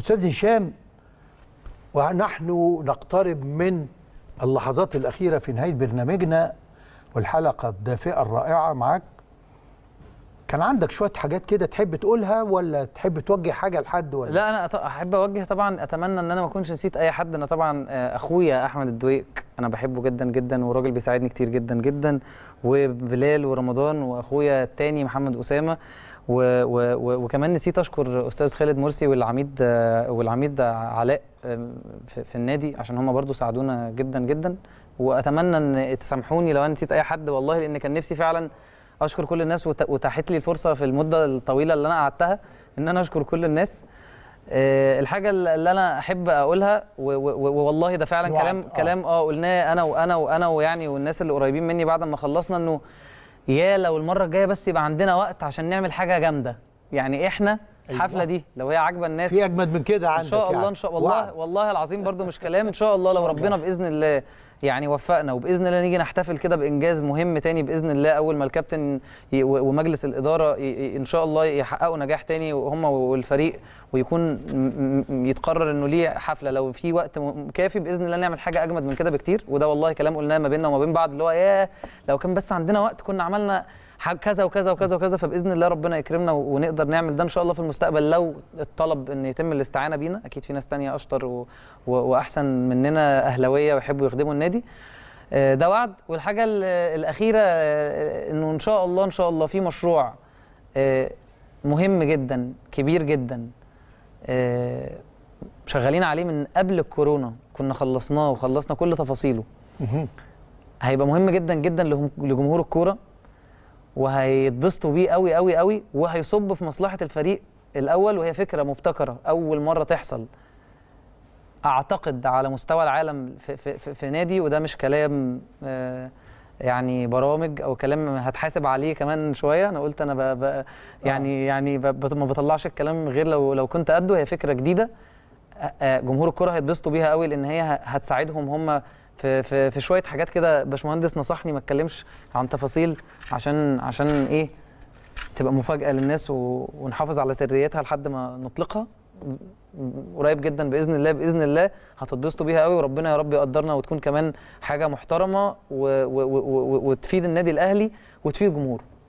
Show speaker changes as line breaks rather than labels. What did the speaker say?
أستاذ هشام ونحن نقترب من اللحظات الأخيرة في نهاية برنامجنا والحلقة الدافئة الرائعة معاك كان عندك شويه حاجات كده تحب تقولها ولا تحب توجه حاجه لحد ولا لا انا احب اوجه طبعا اتمنى ان انا ما اكونش نسيت اي حد انا طبعا آه، اخويا احمد الدويق انا بحبه جدا جدا وراجل بيساعدني كتير جدا جدا وبلال ورمضان واخويا الثاني محمد اسامه و و و وكمان نسيت اشكر استاذ خالد مرسي والعميد والعميد علاء في النادي عشان هم برضو ساعدونا جدا جدا واتمنى ان تسامحوني لو انا نسيت اي حد والله لان كان نفسي فعلا اشكر كل الناس وتاحت لي الفرصه في المده الطويله اللي انا قعدتها ان انا اشكر كل الناس آه، الحاجه اللي انا احب اقولها والله ده فعلا كلام آه. كلام اه قلناه انا وانا وانا ويعني والناس اللي قريبين مني بعد ما خلصنا انه يا لو المره الجايه بس يبقى عندنا وقت عشان نعمل حاجه جامده يعني احنا أيوة. الحفله دي لو هي عاجبه الناس في اجمد من كده عندك ان شاء الله يعني. ان شاء الله والله العظيم برده مش كلام ان شاء الله لو ربنا باذن الله يعني وفقنا وباذن الله نيجي نحتفل كده بانجاز مهم تاني باذن الله اول ما الكابتن ومجلس الاداره ان شاء الله يحققوا نجاح تاني وهم والفريق ويكون يتقرر انه ليه حفله لو في وقت كافي باذن الله نعمل حاجه اجمد من كده بكتير وده والله كلام قلناه ما بيننا وما بين بعض اللي هو ياه لو كان بس عندنا وقت كنا عملنا كذا وكذا وكذا وكذا فباذن الله ربنا يكرمنا ونقدر نعمل ده ان شاء الله في المستقبل لو الطلب ان يتم الاستعانه بينا اكيد في ناس تانية اشطر و... و... واحسن مننا اهلاويه ويحبوا يخدموا النادي آه، ده وعد والحاجه الاخيره آه، انه ان شاء الله ان شاء الله في مشروع آه، مهم جدا كبير جدا شغالين عليه من قبل الكورونا كنا خلصناه وخلصنا كل تفاصيله هيبقى مهم جدا جدا لجمهور الكوره وهيتبسطوا بيه قوي قوي قوي وهيصب في مصلحه الفريق الاول وهي فكره مبتكره اول مره تحصل اعتقد على مستوى العالم في, في, في, في نادي وده مش كلام آه، يعني برامج او كلام هتحاسب عليه كمان شويه انا قلت انا بقى بقى يعني آه. يعني بقى ما بطلعش الكلام غير لو لو كنت قده هي فكره جديده آه، جمهور الكره هيتبسطوا بيها قوي لان هي هتساعدهم هم في في في شويه حاجات كده باشمهندس نصحني ما اتكلمش عن تفاصيل عشان عشان ايه تبقى مفاجاه للناس و... ونحافظ على سريتها لحد ما نطلقها قريب جدا باذن الله باذن الله هتتبسطوا بيها قوي وربنا يا رب يقدرنا وتكون كمان حاجه محترمه و... و... و... وتفيد النادي الاهلي وتفيد جمهوره